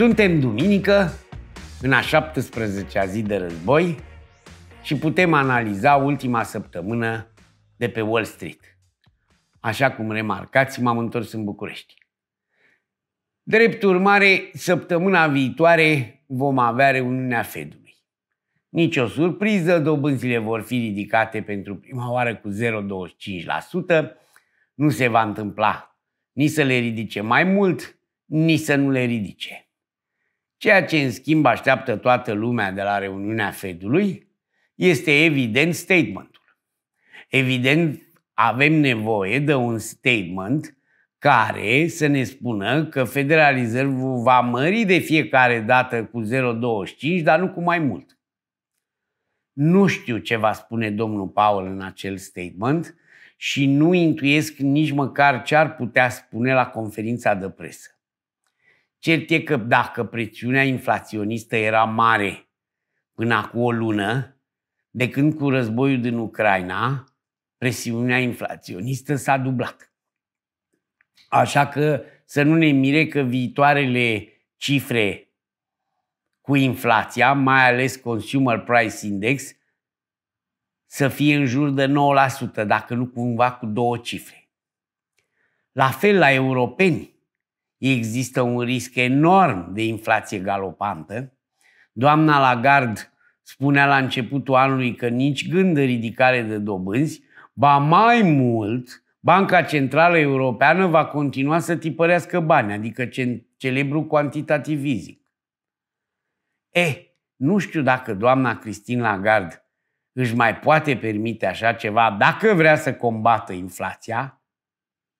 Suntem duminică, în a 17-a zi de război și putem analiza ultima săptămână de pe Wall Street. Așa cum remarcați, m-am întors în București. Drept urmare, săptămâna viitoare vom avea reuniunea Fedului. Nici o surpriză, dobânzile vor fi ridicate pentru prima oară cu 0,25%. Nu se va întâmpla nici să le ridice mai mult, nici să nu le ridice. Ceea ce, în schimb, așteaptă toată lumea de la reuniunea Fedului este, evident, statementul. Evident, avem nevoie de un statement care să ne spună că Federal Reserve va mări de fiecare dată cu 0,25, dar nu cu mai mult. Nu știu ce va spune domnul Powell în acel statement și nu intuiesc nici măcar ce ar putea spune la conferința de presă. Cert e că dacă presiunea inflaționistă era mare până acum o lună, de când cu războiul din Ucraina, presiunea inflaționistă s-a dublat. Așa că să nu ne mire că viitoarele cifre cu inflația, mai ales Consumer Price Index, să fie în jur de 9%, dacă nu cumva cu două cifre. La fel la europeni, există un risc enorm de inflație galopantă. Doamna Lagarde spunea la începutul anului că nici gând de ridicare de dobânzi, ba mai mult, Banca Centrală Europeană va continua să tipărească bani, adică celebru quantitative easing. Eh, e, nu știu dacă doamna Christine Lagarde își mai poate permite așa ceva dacă vrea să combată inflația,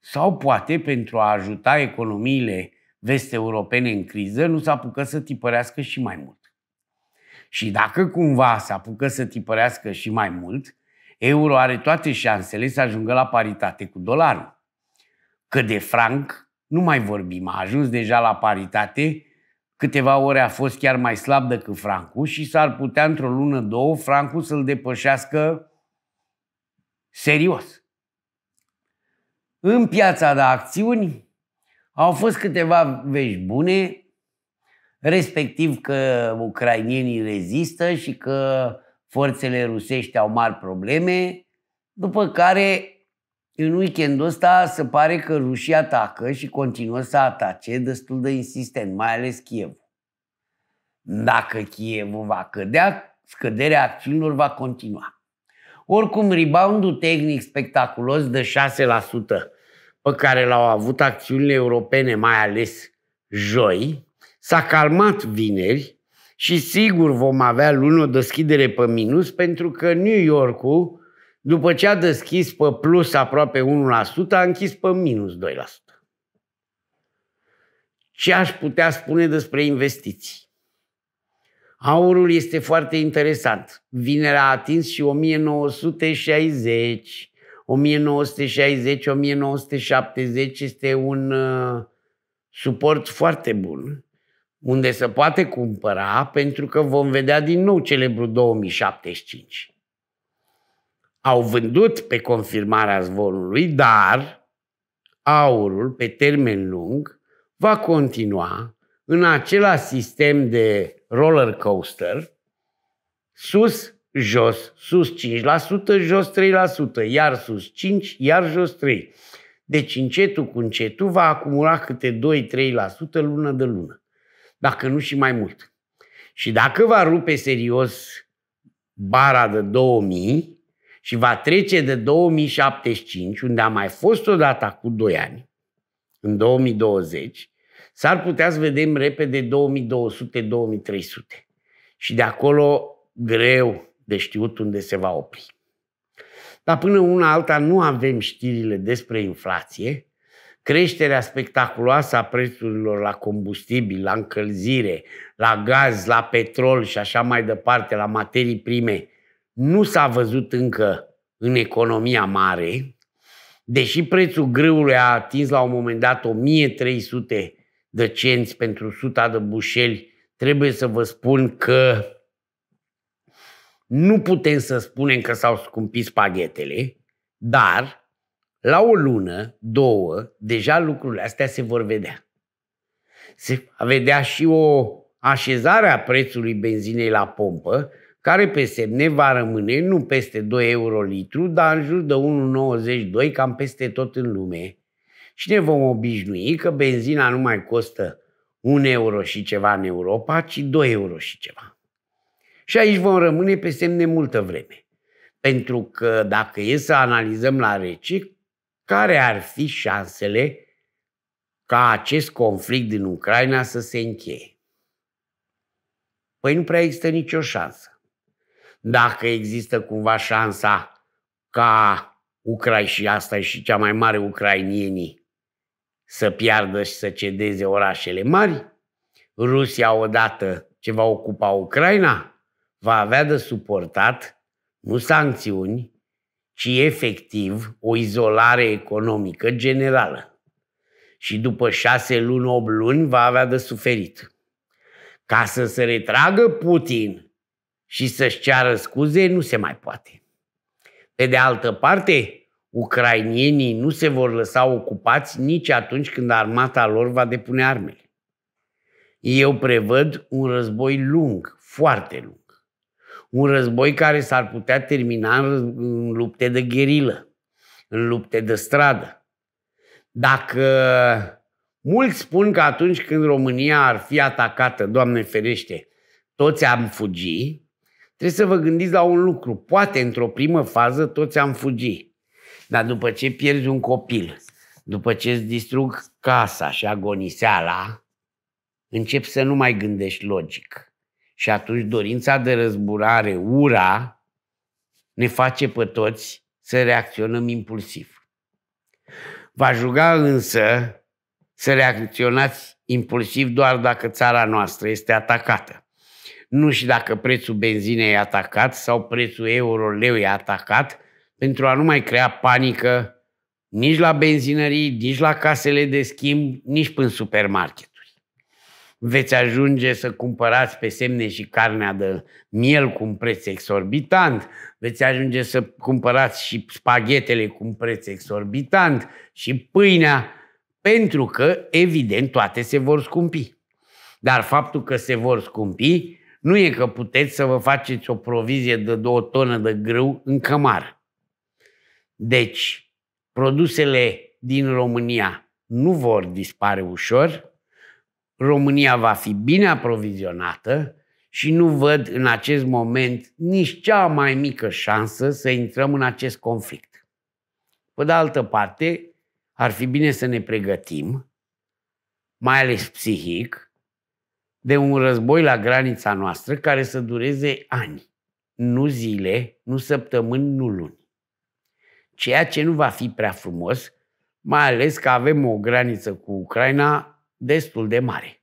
sau poate pentru a ajuta economiile vest-europene în criză, nu s-a apucat să tipărească și mai mult. Și dacă cumva s-a apucat să tipărească și mai mult, euro are toate șansele să ajungă la paritate cu dolarul. Că de franc nu mai vorbim, a ajuns deja la paritate, câteva ore a fost chiar mai slab decât francul și s-ar putea într-o lună, două, francul să-l depășească serios. În piața de acțiuni au fost câteva vești bune, respectiv că ucrainienii rezistă și că forțele rusești au mari probleme, după care în weekendul ăsta se pare că rușii atacă și continuă să atace destul de insistent, mai ales Kiev. Dacă Kiev va cădea, scăderea acțiunilor va continua. Oricum, reboundul tehnic spectaculos de 6% pe care l-au avut acțiunile europene, mai ales joi, s-a calmat vineri și sigur vom avea luni o deschidere pe minus pentru că New York-ul, după ce a deschis pe plus aproape 1%, a închis pe minus 2%. Ce aș putea spune despre investiții? Aurul este foarte interesant. Vinerea a atins și 1960. 1960, 1970 este un uh, suport foarte bun, unde se poate cumpăra, pentru că vom vedea din nou celebrul 2075. Au vândut pe confirmarea zvonului, dar aurul, pe termen lung, va continua în același sistem de roller coaster, sus, jos, sus 5%, jos 3%, iar sus 5%, iar jos 3%. Deci încetul cu încetul va acumula câte 2-3% lună de lună, dacă nu și mai mult. Și dacă va rupe serios bara de 2000 și va trece de 2075, unde a mai fost odată cu 2 ani, în 2020, S-ar putea să vedem repede 2200-2300. Și de acolo greu de știut unde se va opri. Dar până una alta nu avem știrile despre inflație, creșterea spectaculoasă a prețurilor la combustibil, la încălzire, la gaz, la petrol și așa mai departe, la materii prime, nu s-a văzut încă în economia mare, deși prețul grâului a atins la un moment dat 1300 dăcenți, pentru suta de bușeli, trebuie să vă spun că nu putem să spunem că s-au scumpit spaghetele, dar la o lună, două, deja lucrurile astea se vor vedea. Se va vedea și o așezare a prețului benzinei la pompă, care pe semne va rămâne nu peste 2 euro litru, dar în jur de 1,92, cam peste tot în lume și ne vom obișnui că benzina nu mai costă un euro și ceva în Europa, ci 2 euro și ceva. Și aici vom rămâne pe semne multă vreme. Pentru că dacă e să analizăm la rece, care ar fi șansele ca acest conflict din Ucraina să se încheie? Păi nu prea există nicio șansă. Dacă există cumva șansa ca Ucrai și asta e și cea mai mare ucrainienii să piardă și să cedeze orașele mari. Rusia odată ce va ocupa Ucraina va avea de suportat nu sancțiuni, ci efectiv o izolare economică generală. Și după șase luni, opt luni va avea de suferit. Ca să se retragă Putin și să-și ceară scuze, nu se mai poate. Pe de altă parte, ucrainienii nu se vor lăsa ocupați nici atunci când armata lor va depune armele. Eu prevăd un război lung, foarte lung. Un război care s-ar putea termina în lupte de gherilă, în lupte de stradă. Dacă mulți spun că atunci când România ar fi atacată, Doamne ferește, toți am fugit, trebuie să vă gândiți la un lucru. Poate într-o primă fază toți am fugit. Dar după ce pierzi un copil, după ce îți distrug casa și agoniseala, începi să nu mai gândești logic. Și atunci dorința de răzburare, ura, ne face pe toți să reacționăm impulsiv. Va juga însă să reacționați impulsiv doar dacă țara noastră este atacată. Nu și dacă prețul benzinei e atacat sau prețul euro-leu e atacat, pentru a nu mai crea panică nici la benzinării, nici la casele de schimb, nici până supermarketuri. Veți ajunge să cumpărați pe semne și carnea de miel cu un preț exorbitant, veți ajunge să cumpărați și spaghetele cu un preț exorbitant și pâinea, pentru că, evident, toate se vor scumpi. Dar faptul că se vor scumpi nu e că puteți să vă faceți o provizie de două tonă de grâu în cămară deci, produsele din România nu vor dispare ușor, România va fi bine aprovizionată și nu văd în acest moment nici cea mai mică șansă să intrăm în acest conflict. Pe de altă parte, ar fi bine să ne pregătim, mai ales psihic, de un război la granița noastră care să dureze ani, nu zile, nu săptămâni, nu luni ceea ce nu va fi prea frumos, mai ales că avem o graniță cu Ucraina destul de mare.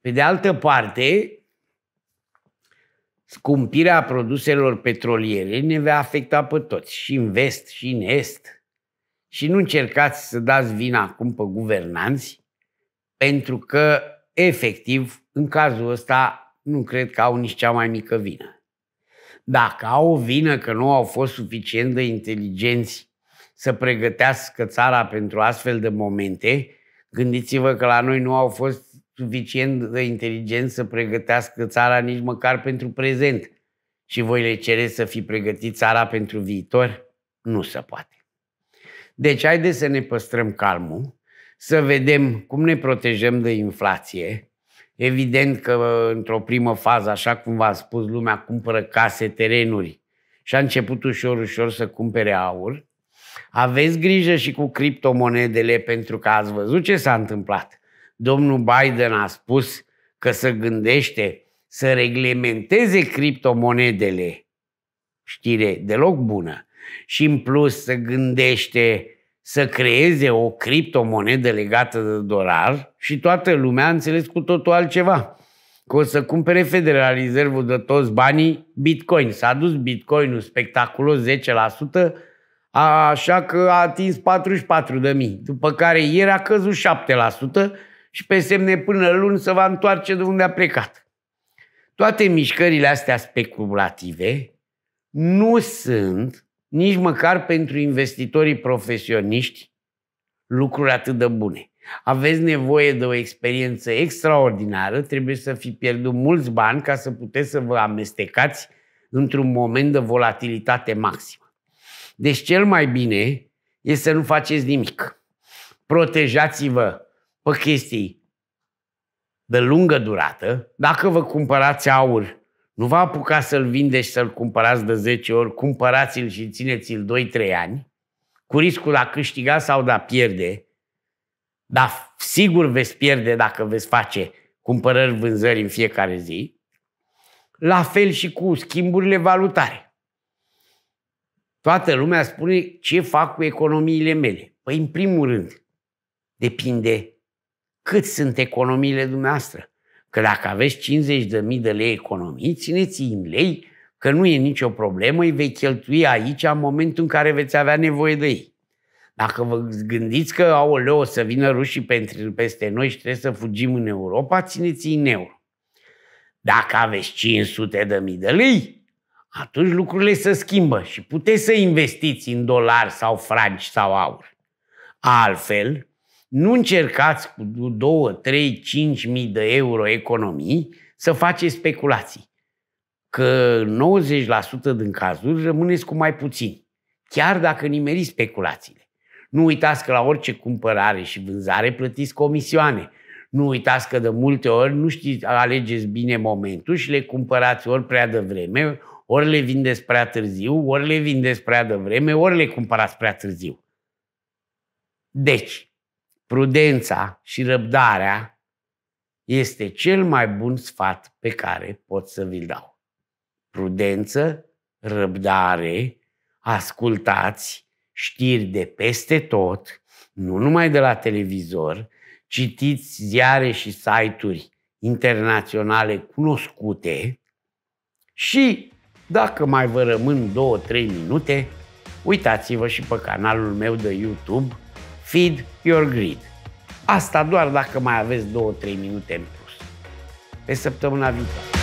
Pe de altă parte, scumpirea produselor petroliere ne va afecta pe toți, și în vest, și în est. Și nu încercați să dați vina acum pe guvernanți, pentru că, efectiv, în cazul ăsta, nu cred că au nici cea mai mică vină. Dacă au o vină că nu au fost suficient de inteligenți să pregătească țara pentru astfel de momente, gândiți-vă că la noi nu au fost suficient de inteligenți să pregătească țara nici măcar pentru prezent. Și voi le cereți să fi pregătit țara pentru viitor? Nu se poate. Deci haideți să ne păstrăm calmul, să vedem cum ne protejăm de inflație, Evident că într-o primă fază, așa cum v a spus, lumea cumpără case, terenuri și a început ușor, ușor să cumpere aur. Aveți grijă și cu criptomonedele pentru că ați văzut ce s-a întâmplat. Domnul Biden a spus că se gândește să reglementeze criptomonedele. Știre deloc bună. Și în plus să gândește să creeze o criptomonedă legată de dolar și toată lumea a înțeles cu totul altceva. Că o să cumpere Federal Reserve de toți banii Bitcoin. S-a dus Bitcoinul spectaculos 10%, așa că a atins 44.000, după care ieri a căzut 7% și pe semne până luni să va întoarce de unde a plecat. Toate mișcările astea speculative nu sunt nici măcar pentru investitorii profesioniști lucruri atât de bune. Aveți nevoie de o experiență extraordinară, trebuie să fi pierdut mulți bani ca să puteți să vă amestecați într-un moment de volatilitate maximă. Deci cel mai bine e să nu faceți nimic. Protejați-vă pe chestii de lungă durată. Dacă vă cumpărați aur, nu vă apuca să-l și să-l cumpărați de 10 ori, cumpărați-l și țineți-l 2-3 ani, cu riscul a câștiga sau de a pierde, dar sigur veți pierde dacă veți face cumpărări vânzări în fiecare zi. La fel și cu schimburile valutare. Toată lumea spune ce fac cu economiile mele. Păi, în primul rând, depinde cât sunt economiile dumneavoastră că dacă aveți 50.000 de lei economii, țineți-i în lei, că nu e nicio problemă, îi vei cheltui aici în momentul în care veți avea nevoie de ei. Dacă vă gândiți că, au o să vină rușii peste noi și trebuie să fugim în Europa, țineți-i în euro. Dacă aveți 500 de mii de lei, atunci lucrurile se schimbă și puteți să investiți în dolari sau franci sau aur. Altfel, nu încercați cu 2, 3, 5 mii de euro economii să faceți speculații. Că 90% din cazuri rămâneți cu mai puțin, chiar dacă nimeriți speculațiile. Nu uitați că la orice cumpărare și vânzare plătiți comisioane. Nu uitați că de multe ori nu știți, alegeți bine momentul și le cumpărați ori prea devreme, ori le vindeți prea târziu, ori le vindeți prea devreme, ori le cumpărați prea târziu. Deci, prudența și răbdarea este cel mai bun sfat pe care pot să vi-l dau. Prudență, răbdare, ascultați știri de peste tot, nu numai de la televizor, citiți ziare și site-uri internaționale cunoscute și, dacă mai vă rămân 2-3 minute, uitați-vă și pe canalul meu de YouTube – Feed your greed. Asta doar dacă mai aveți 2-3 minute în plus. Pe săptămâna viitoare.